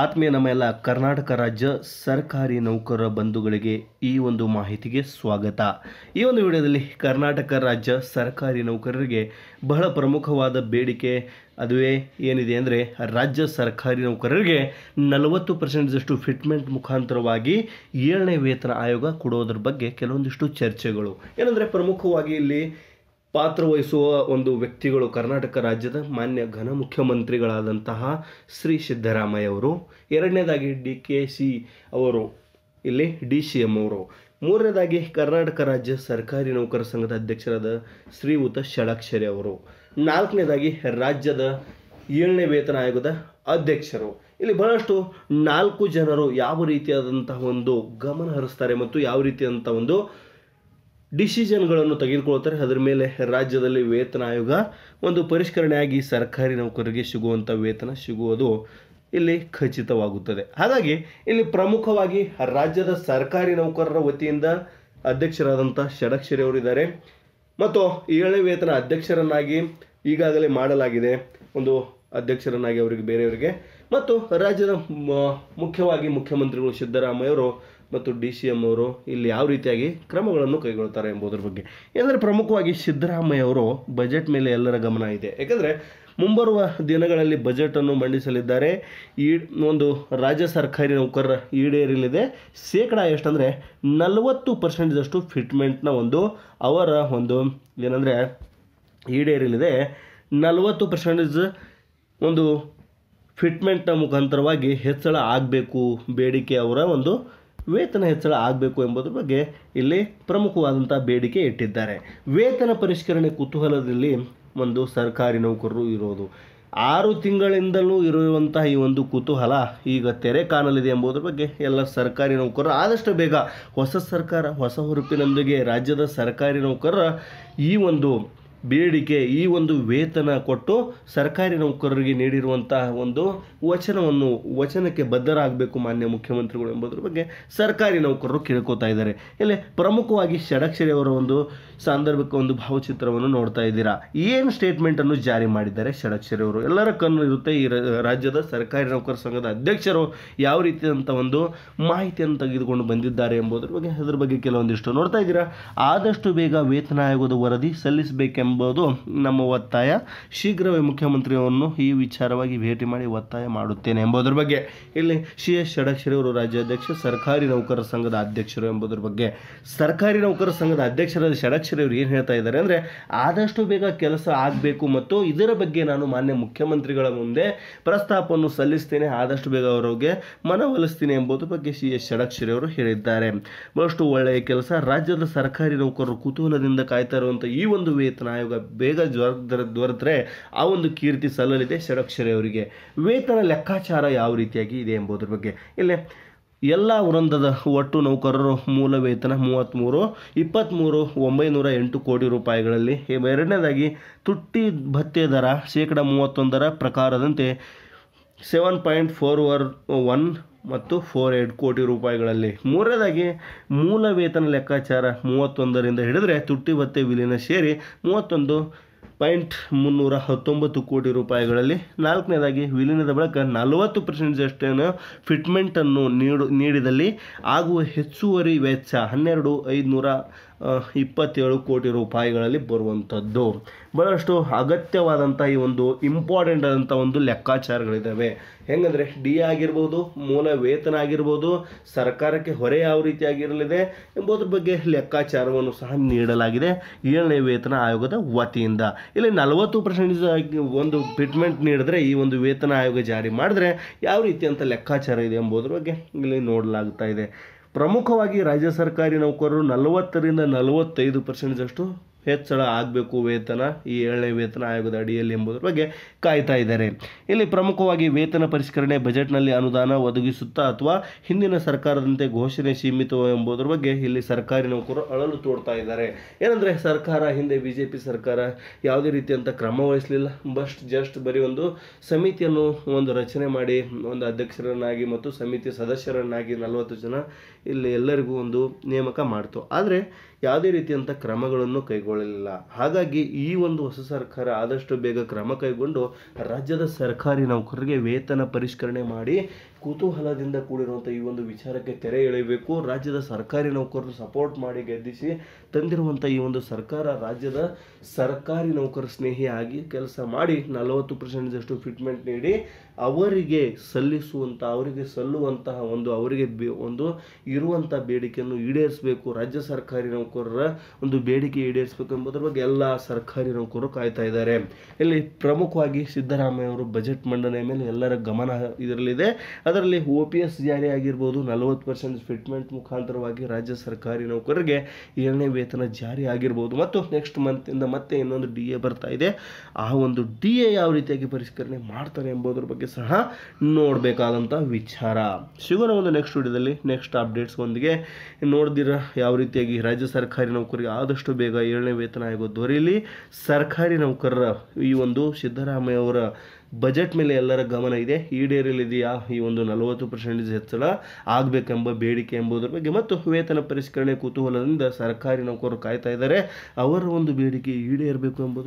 ಆತ್ಮೀಯ ನಮ್ಮ ಎಲ್ಲ ಕರ್ನಾಟಕ ರಾಜ್ಯ ಸರ್ಕಾರಿ ನೌಕರರ ಬಂಧುಗಳಿಗೆ ಈ ಒಂದು ಮಾಹಿತಿಗೆ ಸ್ವಾಗತ ಈ ಒಂದು ವಿಡಿಯೋದಲ್ಲಿ ಕರ್ನಾಟಕ ರಾಜ್ಯ ಸರ್ಕಾರಿ ನೌಕರರಿಗೆ ಬಹಳ ಪ್ರಮುಖವಾದ ಬೇಡಿಕೆ ಅದುವೇ ಏನಿದೆ ಅಂದರೆ ರಾಜ್ಯ ಸರ್ಕಾರಿ ನೌಕರರಿಗೆ ನಲವತ್ತು ಪರ್ಸೆಂಟ್ದಷ್ಟು ಫಿಟ್ಮೆಂಟ್ ಮುಖಾಂತರವಾಗಿ ಏಳನೇ ವೇತನ ಆಯೋಗ ಕೊಡೋದ್ರ ಬಗ್ಗೆ ಕೆಲವೊಂದಿಷ್ಟು ಚರ್ಚೆಗಳು ಏನಂದರೆ ಪ್ರಮುಖವಾಗಿ ಇಲ್ಲಿ ಪಾತ್ರ ವಹಿಸುವ ಒಂದು ವ್ಯಕ್ತಿಗಳು ಕರ್ನಾಟಕ ರಾಜ್ಯದ ಮಾನ್ಯ ಘನ ಮುಖ್ಯಮಂತ್ರಿಗಳಾದಂತಹ ಶ್ರೀ ಸಿದ್ದರಾಮಯ್ಯ ಅವರು ಎರಡನೇದಾಗಿ ಡಿ ಕೆ ಸಿ ಅವರು ಇಲ್ಲಿ ಡಿ ಸಿ ಎಂ ಅವರು ಮೂರನೇದಾಗಿ ಕರ್ನಾಟಕ ರಾಜ್ಯ ಸರ್ಕಾರಿ ನೌಕರ ಸಂಘದ ಅಧ್ಯಕ್ಷರಾದ ಶ್ರೀಯುತ ಷಡಾಕ್ಷರಿ ಅವರು ನಾಲ್ಕನೇದಾಗಿ ರಾಜ್ಯದ ಏಳನೇ ವೇತನ ಆಯೋಗದ ಅಧ್ಯಕ್ಷರು ಇಲ್ಲಿ ಬಹಳಷ್ಟು ನಾಲ್ಕು ಜನರು ಯಾವ ರೀತಿಯಾದಂತಹ ಒಂದು ಗಮನ ಹರಿಸ್ತಾರೆ ಮತ್ತು ಯಾವ ರೀತಿಯಾದಂಥ ಒಂದು ಡಿಸಿಷನ್ಗಳನ್ನು ತೆಗೆದುಕೊಳ್ತಾರೆ ಅದರ ಮೇಲೆ ರಾಜ್ಯದಲ್ಲಿ ವೇತನ ಆಯೋಗ ಒಂದು ಪರಿಷ್ಕರಣೆಯಾಗಿ ಸರ್ಕಾರಿ ನೌಕರರಿಗೆ ಸಿಗುವಂಥ ವೇತನ ಸಿಗುವುದು ಇಲ್ಲಿ ಖಚಿತವಾಗುತ್ತದೆ ಹಾಗಾಗಿ ಇಲ್ಲಿ ಪ್ರಮುಖವಾಗಿ ರಾಜ್ಯದ ಸರ್ಕಾರಿ ನೌಕರರ ವತಿಯಿಂದ ಅಧ್ಯಕ್ಷರಾದಂಥ ಷಡಕ್ಷರಿ ಇದ್ದಾರೆ ಮತ್ತು ಏಳನೇ ವೇತನ ಅಧ್ಯಕ್ಷರನ್ನಾಗಿ ಈಗಾಗಲೇ ಮಾಡಲಾಗಿದೆ ಒಂದು ಅಧ್ಯಕ್ಷರನ್ನಾಗಿ ಅವರಿಗೆ ಬೇರೆಯವರಿಗೆ ಮತ್ತು ರಾಜ್ಯದ ಮುಖ್ಯವಾಗಿ ಮುಖ್ಯಮಂತ್ರಿಗಳು ಸಿದ್ದರಾಮಯ್ಯವರು ಮತ್ತು ಡಿ ಸಿ ಎಮ್ ಅವರು ಇಲ್ಲಿ ಯಾವ ರೀತಿಯಾಗಿ ಕ್ರಮಗಳನ್ನು ಕೈಗೊಳ್ತಾರೆ ಎಂಬುದರ ಬಗ್ಗೆ ಏನಂದರೆ ಪ್ರಮುಖವಾಗಿ ಸಿದ್ದರಾಮಯ್ಯ ಅವರು ಬಜೆಟ್ ಮೇಲೆ ಎಲ್ಲರ ಗಮನ ಇದೆ ಏಕೆಂದರೆ ಮುಂಬರುವ ದಿನಗಳಲ್ಲಿ ಬಜೆಟನ್ನು ಮಂಡಿಸಲಿದ್ದಾರೆ ಈ ಒಂದು ರಾಜ್ಯ ಸರ್ಕಾರಿ ನೌಕರರ ಈಡೇರಲಿದೆ ಶೇಕಡ ಎಷ್ಟಂದರೆ ನಲವತ್ತು ಪರ್ಸೆಂಟ್ದಷ್ಟು ಫಿಟ್ಮೆಂಟ್ನ ಒಂದು ಅವರ ಒಂದು ಏನಂದರೆ ಈಡೇರಲಿದೆ ನಲವತ್ತು ಪರ್ಸೆಂಟೇಜ್ ಒಂದು ಫಿಟ್ಮೆಂಟ್ನ ಮುಖಾಂತರವಾಗಿ ಹೆಚ್ಚಳ ಆಗಬೇಕು ಬೇಡಿಕೆ ಅವರ ಒಂದು ವೇತನ ಹೆಚ್ಚಳ ಆಗಬೇಕು ಎಂಬುದರ ಬಗ್ಗೆ ಇಲ್ಲಿ ಪ್ರಮುಖವಾದಂಥ ಬೇಡಿಕೆ ಇಟ್ಟಿದ್ದಾರೆ ವೇತನ ಪರಿಷ್ಕರಣೆ ಕುತೂಹಲದಲ್ಲಿ ಒಂದು ಸರ್ಕಾರಿ ನೌಕರರು ಇರೋದು ಆರು ತಿಂಗಳಿಂದಲೂ ಇರುವಂತಹ ಈ ಒಂದು ಕುತೂಹಲ ಈಗ ತೆರೆ ಕಾಣಲಿದೆ ಎಂಬುದರ ಬಗ್ಗೆ ಎಲ್ಲ ಸರ್ಕಾರಿ ನೌಕರರು ಆದಷ್ಟು ಬೇಗ ಹೊಸ ಸರ್ಕಾರ ಹೊಸ ಹುರುಪಿನೊಂದಿಗೆ ರಾಜ್ಯದ ಸರ್ಕಾರಿ ನೌಕರರ ಈ ಒಂದು ಬೇಡಿಕೆ ಈ ಒಂದು ವೇತನ ಕೊಟ್ಟು ಸರ್ಕಾರಿ ನೌಕರರಿಗೆ ನೀಡಿರುವಂತಹ ಒಂದು ವಚನವನ್ನು ವಚನಕ್ಕೆ ಬದ್ಧರಾಗಬೇಕು ಮಾನ್ಯ ಮುಖ್ಯಮಂತ್ರಿಗಳು ಎಂಬುದರ ಬಗ್ಗೆ ಸರ್ಕಾರಿ ನೌಕರರು ಕೇಳ್ಕೋತಾ ಇದ್ದಾರೆ ಇಲ್ಲಿ ಪ್ರಮುಖವಾಗಿ ಷಡಕ್ಷರಿ ಒಂದು ಸಾಂದರ್ಭಿಕ ಒಂದು ಭಾವಚಿತ್ರವನ್ನು ನೋಡ್ತಾ ಇದ್ದೀರಾ ಏನು ಸ್ಟೇಟ್ಮೆಂಟನ್ನು ಜಾರಿ ಮಾಡಿದ್ದಾರೆ ಷಡಕ್ಷರಿ ಅವರು ಎಲ್ಲರ ಕಣ್ಣು ಇರುತ್ತೆ ಈ ರಾಜ್ಯದ ಸರ್ಕಾರಿ ನೌಕರ ಸಂಘದ ಅಧ್ಯಕ್ಷರು ಯಾವ ರೀತಿಯಾದಂಥ ಒಂದು ಮಾಹಿತಿಯನ್ನು ತೆಗೆದುಕೊಂಡು ಬಂದಿದ್ದಾರೆ ಎಂಬುದರ ಬಗ್ಗೆ ಅದರ ಬಗ್ಗೆ ಕೆಲವೊಂದಿಷ್ಟು ನೋಡ್ತಾ ಇದ್ದೀರಾ ಆದಷ್ಟು ಬೇಗ ವೇತನ ಆಯೋಗದ ವರದಿ ಸಲ್ಲಿಸಬೇಕೆಂಬ ಎಂಬುದು ನಮ್ಮ ಒತ್ತಾಯ ಶೀಘ್ರವೇ ಮುಖ್ಯಮಂತ್ರಿಯವರನ್ನು ಈ ವಿಚಾರವಾಗಿ ಭೇಟಿ ಮಾಡಿ ಒತ್ತಾಯ ಮಾಡುತ್ತೇನೆ ಎಂಬುದರ ಬಗ್ಗೆ ಇಲ್ಲಿ ಸಿ ಎಸ್ ಷಡಕ್ಷರಿ ಅವರು ರಾಜ್ಯಾಧ್ಯಕ್ಷ ಸರ್ಕಾರಿ ನೌಕರರ ಸಂಘದ ಅಧ್ಯಕ್ಷರು ಎಂಬುದರ ಬಗ್ಗೆ ಸರ್ಕಾರಿ ನೌಕರರ ಸಂಘದ ಅಧ್ಯಕ್ಷರಾದ ಷಡಕ್ಷರಿ ಅವರು ಏನು ಹೇಳ್ತಾ ಇದ್ದಾರೆ ಅಂದರೆ ಆದಷ್ಟು ಬೇಗ ಕೆಲಸ ಆಗಬೇಕು ಮತ್ತು ಇದರ ಬಗ್ಗೆ ನಾನು ಮಾನ್ಯ ಮುಖ್ಯಮಂತ್ರಿಗಳ ಮುಂದೆ ಪ್ರಸ್ತಾಪವನ್ನು ಸಲ್ಲಿಸ್ತೇನೆ ಆದಷ್ಟು ಬೇಗ ಅವರಿಗೆ ಮನವೊಲಿಸ್ತೀನಿ ಎಂಬುದರ ಬಗ್ಗೆ ಸಿ ಎಸ್ ಷಡಕ್ಷರಿ ಅವರು ಹೇಳಿದ್ದಾರೆ ಬಹಳಷ್ಟು ಒಳ್ಳೆಯ ಕೆಲಸ ರಾಜ್ಯದ ಸರ್ಕಾರಿ ನೌಕರರು ಕುತೂಹಲದಿಂದ ಕಾಯ್ತಾ ಇರುವಂಥ ಈ ಒಂದು ವೇತನ ಆಯೋಗ ಬೇಗ ಜ್ವರ ದೊರೆತರೆ ಆ ಒಂದು ಕೀರ್ತಿ ಸಲ್ಲಲಿದೆ ಷಡಕ್ಷರಿ ಅವರಿಗೆ ವೇತನ ಲೆಕ್ಕಾಚಾರ ಯಾವ ರೀತಿಯಾಗಿ ಇದೆ ಎಂಬುದರ ಬಗ್ಗೆ ಇಲ್ಲೇ ಎಲ್ಲ ವೃಂದದ ಒಟ್ಟು ನೌಕರರು ಮೂಲ ವೇತನ ಮೂವತ್ತ್ಮೂರು ಇಪ್ಪತ್ತ್ಮೂರು ಒಂಬೈನೂರ ಎಂಟು ಕೋಟಿ ರೂಪಾಯಿಗಳಲ್ಲಿ ಎರಡನೇದಾಗಿ ತುಟ್ಟಿ ಭತ್ಯೆ ದರ ಶೇಕಡ ಮೂವತ್ತೊಂದರ ಪ್ರಕಾರದಂತೆ ಸೆವೆನ್ ಪಾಯಿಂಟ್ ಫೋರ್ ಒನ್ ಮತ್ತು ಫೋರ್ ಏಟ್ ಕೋಟಿ ರೂಪಾಯಿಗಳಲ್ಲಿ ಮೂರನೇದಾಗಿ ಮೂಲ ವೇತನ ಲೆಕ್ಕಾಚಾರ ಮೂವತ್ತೊಂದರಿಂದ ಹಿಡಿದ್ರೆ ತುಟ್ಟಿ ಭತ್ತೆ ವಿಲೀನ ಸೇರಿ ಮೂವತ್ತೊಂದು ಪಾಯಿಂಟ್ ಮುನ್ನೂರ ಹತ್ತೊಂಬತ್ತು ಕೋಟಿ ರೂಪಾಯಿಗಳಲ್ಲಿ ನಾಲ್ಕನೇದಾಗಿ ವಿಲೀನದ ಬಳಿಕ ನಲವತ್ತು ಪರ್ಸೆಂಟ್ಜಷ್ಟನ್ನು ಫಿಟ್ಮೆಂಟನ್ನು ನೀಡು ನೀಡಿದಲ್ಲಿ ಆಗುವ ಹೆಚ್ಚುವರಿ ವೆಚ್ಚ ಹನ್ನೆರಡು ಐದುನೂರ ಇಪ್ಪತ್ತೇಳು ಕೋಟಿ ರೂಪಾಯಿಗಳಲ್ಲಿ ಬರುವಂಥದ್ದು ಬಹಳಷ್ಟು ಅಗತ್ಯವಾದಂಥ ಈ ಒಂದು ಇಂಪಾರ್ಟೆಂಟ್ ಆದಂಥ ಒಂದು ಲೆಕ್ಕಾಚಾರಗಳಿದ್ದಾವೆ ಹೆಂಗಂದರೆ ಡಿ ಆಗಿರ್ಬೋದು ಮೂಲ ವೇತನ ಆಗಿರ್ಬೋದು ಸರ್ಕಾರಕ್ಕೆ ಹೊರೆ ಯಾವ ಆಗಿರಲಿದೆ ಎಂಬುದ್ರ ಬಗ್ಗೆ ಲೆಕ್ಕಾಚಾರವನ್ನು ಸಹ ನೀಡಲಾಗಿದೆ ಏಳನೇ ವೇತನ ಆಯೋಗದ ವತಿಯಿಂದ ಇಲ್ಲಿ ನಲವತ್ತು ಪರ್ಸೆಂಟೇಜ್ ಒಂದು ಟ್ರೀಟ್ಮೆಂಟ್ ನೀಡಿದ್ರೆ ಈ ಒಂದು ವೇತನ ಆಯೋಗ ಜಾರಿ ಮಾಡಿದ್ರೆ ಯಾವ ರೀತಿ ಅಂತ ಲೆಕ್ಕಾಚಾರ ಇದೆ ಎಂಬುದ್ರ ಬಗ್ಗೆ ಇಲ್ಲಿ ನೋಡಲಾಗ್ತಾ ಇದೆ ಪ್ರಮುಖವಾಗಿ ರಾಜ್ಯ ಸರ್ಕಾರಿ ನೌಕರರು ನಲವತ್ತರಿಂದ ನಲವತ್ತೈದು ಪರ್ಸೆಂಟೇಜಷ್ಟು ಹೆಚ್ಚಳ ಆಗಬೇಕು ವೇತನ ಈ ಏಳನೇ ವೇತನ ಆಯೋಗದ ಅಡಿಯಲ್ಲಿ ಎಂಬುದರ ಬಗ್ಗೆ ಕಾಯ್ತಾ ಇದ್ದಾರೆ ಇಲ್ಲಿ ಪ್ರಮುಖವಾಗಿ ವೇತನ ಪರಿಷ್ಕರಣೆ ಬಜೆಟ್ನಲ್ಲಿ ಅನುದಾನ ಒದಗಿಸುತ್ತಾ ಅಥವಾ ಹಿಂದಿನ ಸರ್ಕಾರದಂತೆ ಘೋಷಣೆ ಸೀಮಿತ ಎಂಬುದರ ಬಗ್ಗೆ ಇಲ್ಲಿ ಸರ್ಕಾರಿ ನೌಕರರು ಅಳಲು ತೋಡ್ತಾ ಇದ್ದಾರೆ ಏನಂದರೆ ಸರ್ಕಾರ ಹಿಂದೆ ಬಿ ಜೆ ಪಿ ಸರ್ಕಾರ ಯಾವುದೇ ರೀತಿಯಂಥ ಕ್ರಮ ವಹಿಸಲಿಲ್ಲ ಬಸ್ಟ್ ಜಸ್ಟ್ ಬರೀ ಒಂದು ಸಮಿತಿಯನ್ನು ಒಂದು ರಚನೆ ಮಾಡಿ ಒಂದು ಅಧ್ಯಕ್ಷರನ್ನಾಗಿ ಮತ್ತು ಸಮಿತಿ ಸದಸ್ಯರನ್ನಾಗಿ ನಲವತ್ತು ಜನ ಇಲ್ಲಿ ಎಲ್ಲರಿಗೂ ಒಂದು ನೇಮಕ ಮಾಡ್ತು ಆದರೆ ಯಾವುದೇ ರೀತಿಯಂಥ ಕ್ರಮಗಳನ್ನು ಕೈಗೊಳ್ಳ ಕೈಗೊಳ್ಳಲಿಲ್ಲ ಹಾಗಾಗಿ ಈ ಒಂದು ಹೊಸ ಸರ್ಕಾರ ಆದಷ್ಟು ಬೇಗ ಕ್ರಮ ಕೈಗೊಂಡು ರಾಜ್ಯದ ಸರ್ಕಾರಿ ನೌಕರರಿಗೆ ವೇತನ ಪರಿಷ್ಕರಣೆ ಮಾಡಿ ಕುತೂಹಲದಿಂದ ಕೂಡಿರುವಂಥ ಈ ಒಂದು ವಿಚಾರಕ್ಕೆ ತೆರೆ ಎಳೆಯಬೇಕು ರಾಜ್ಯದ ಸರ್ಕಾರಿ ನೌಕರರು ಸಪೋರ್ಟ್ ಮಾಡಿ ಗೆದ್ದಿಸಿ ತಂದಿರುವಂಥ ಈ ಒಂದು ಸರ್ಕಾರ ರಾಜ್ಯದ ಸರ್ಕಾರಿ ನೌಕರ ಸ್ನೇಹಿಯಾಗಿ ಕೆಲಸ ಮಾಡಿ ನಲವತ್ತು ಪರ್ಸೆಂಟ್ದಷ್ಟು ಫಿಟ್ಮೆಂಟ್ ನೀಡಿ ಅವರಿಗೆ ಸಲ್ಲಿಸುವಂಥ ಅವರಿಗೆ ಸಲ್ಲುವಂತಹ ಒಂದು ಅವರಿಗೆ ಒಂದು ಇರುವಂಥ ಬೇಡಿಕೆಯನ್ನು ಈಡೇರಿಸಬೇಕು ರಾಜ್ಯ ಸರ್ಕಾರಿ ನೌಕರರ ಒಂದು ಬೇಡಿಕೆ ಈಡೇರಿಸಬೇಕು ಮಾಡಬೇಕು ಎಂಬುದರ ಬಗ್ಗೆ ಎಲ್ಲ ಸರ್ಕಾರಿ ನೌಕರರು ಕಾಯ್ತಾ ಇದ್ದಾರೆ ಇಲ್ಲಿ ಪ್ರಮುಖವಾಗಿ ಸಿದ್ದರಾಮಯ್ಯ ಅವರು ಬಜೆಟ್ ಮಂಡನೆ ಮೇಲೆ ಎಲ್ಲರ ಗಮನ ಇದರಲ್ಲಿದೆ ಅದರಲ್ಲಿ ಓ ಪಿ ಎಸ್ ಜಾರಿ ಆಗಿರ್ಬೋದು ನಲವತ್ತು ಪರ್ಸೆಂಟ್ ಫಿಟ್ಮೆಂಟ್ ಮುಖಾಂತರವಾಗಿ ರಾಜ್ಯ ಸರ್ಕಾರಿ ನೌಕರರಿಗೆ ಏಳನೇ ವೇತನ ಜಾರಿ ಆಗಿರ್ಬೋದು ಮತ್ತು ನೆಕ್ಸ್ಟ್ ಮಂತಿಂದ ಮತ್ತೆ ಇನ್ನೊಂದು ಡಿ ಎ ಬರ್ತಾ ಇದೆ ಆ ಒಂದು ಡಿ ಎ ಯಾವ ರೀತಿಯಾಗಿ ಪರಿಷ್ಕರಣೆ ಮಾಡ್ತಾರೆ ಎಂಬುದರ ಬಗ್ಗೆ ಸಹ ನೋಡಬೇಕಾದಂಥ ವಿಚಾರ ಸಿಗೋಣ ಒಂದು ನೆಕ್ಸ್ಟ್ ವಿಡಿಯೋದಲ್ಲಿ ನೆಕ್ಸ್ಟ್ ಅಪ್ಡೇಟ್ಸ್ ಒಂದಿಗೆ ನೋಡಿದಿರ ಯಾವ ರೀತಿಯಾಗಿ ರಾಜ್ಯ ಸರ್ಕಾರಿ ನೌಕರಿಗೆ ಆದಷ್ಟು ಬೇಗ ಏಳನೇ ಒಳ್ಳೆ ವೇತನ ಆಯೋಗ ದೊರೆಯಲಿ ಸರ್ಕಾರಿ ನೌಕರರ ಈ ಒಂದು ಸಿದ್ದರಾಮಯ್ಯ ಅವರ ಬಜೆಟ್ ಮೇಲೆ ಎಲ್ಲರ ಗಮನ ಇದೆ ಈಡೇರಲಿದೆಯಾ ಈ ಒಂದು ನಲವತ್ತು ಪರ್ಸೆಂಟೇಜ್ ಹೆಚ್ಚಳ ಆಗಬೇಕೆಂಬ ಬೇಡಿಕೆ ಎಂಬುದರ ಬಗ್ಗೆ ಮತ್ತು ವೇತನ ಪರಿಷ್ಕರಣೆ ಕುತೂಹಲದಿಂದ ಸರ್ಕಾರಿ ನೌಕರರು ಕಾಯ್ತಾ ಇದ್ದಾರೆ ಅವರ ಒಂದು ಬೇಡಿಕೆ ಈಡೇರಬೇಕು ಎಂಬುದು